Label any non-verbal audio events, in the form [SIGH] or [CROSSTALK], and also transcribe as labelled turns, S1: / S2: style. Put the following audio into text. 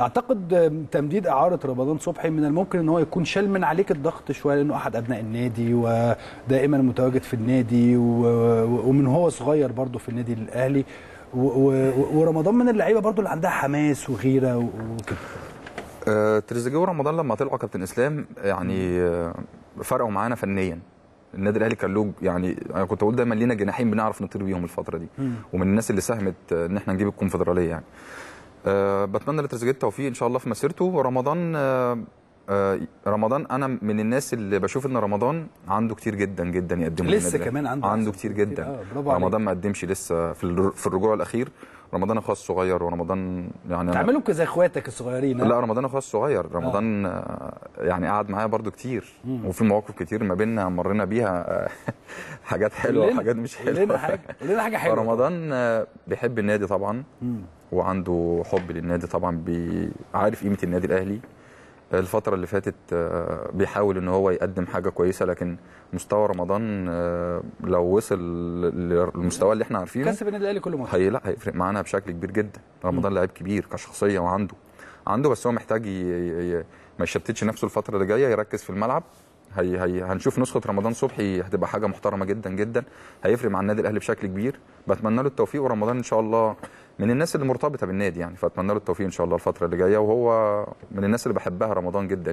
S1: اعتقد تمديد اعاره رمضان صبحي من الممكن ان هو يكون شال من عليك الضغط شويه لانه احد ابناء النادي ودائما متواجد في النادي ومن هو صغير برضه في النادي الاهلي ورمضان من اللعيبه برضه اللي عندها حماس وغيره وكده
S2: آه، تريزيجيه ورمضان لما طلعوا كابتن اسلام يعني آه، فرقوا معانا فنيا النادي الاهلي كان له يعني انا كنت اقول دايما لينا جناحين بنعرف نطير بيهم الفتره دي ومن الناس اللي ساهمت آه، ان احنا نجيب الكونفدراليه يعني أه بتمنى لتريزيجيه التوفيق ان شاء الله في مسيرته ورمضان أه أه رمضان انا من الناس اللي بشوف ان رمضان عنده كتير جدا جدا يقدمه لسه كمان عنده عنده كتير جدا كتير. آه رمضان ما قدمش لسه في, في الرجوع الاخير رمضان اخويا الصغير ورمضان يعني تعملوا كذا
S1: اخواتك الصغيرين لا
S2: رمضان اخويا الصغير آه. رمضان آه. يعني قعد معايا برده كتير مم. وفي مواقف كتير ما بيننا مرينا بيها [LAUGHS] حاجات حلوه وحاجات مش حلوه قول لنا حاجه قول لنا حاجه حلوه رمضان بيحب النادي طبعا مم. وعنده حب للنادي طبعا عارف قيمه النادي الاهلي الفتره اللي فاتت آه، بيحاول ان هو يقدم حاجه كويسه لكن مستوى رمضان آه، لو وصل للمستوى اللي احنا عارفينه كسب النادي الاهلي كل ماتش هي لا هيفرق معانا بشكل كبير جدا رمضان لعيب كبير كشخصيه وعنده عنده بس هو محتاج ي... ما يشتتش نفسه الفتره اللي جايه يركز في الملعب هي هي هنشوف نسخه رمضان صبحي هتبقى حاجه محترمه جدا جدا هيفرق مع النادي الاهلي بشكل كبير بتمنى له التوفيق ورمضان ان شاء الله من الناس اللي مرتبطه بالنادي يعني فاتمنى له التوفيق ان شاء الله الفتره اللي جايه وهو من الناس اللي بحبها رمضان جدا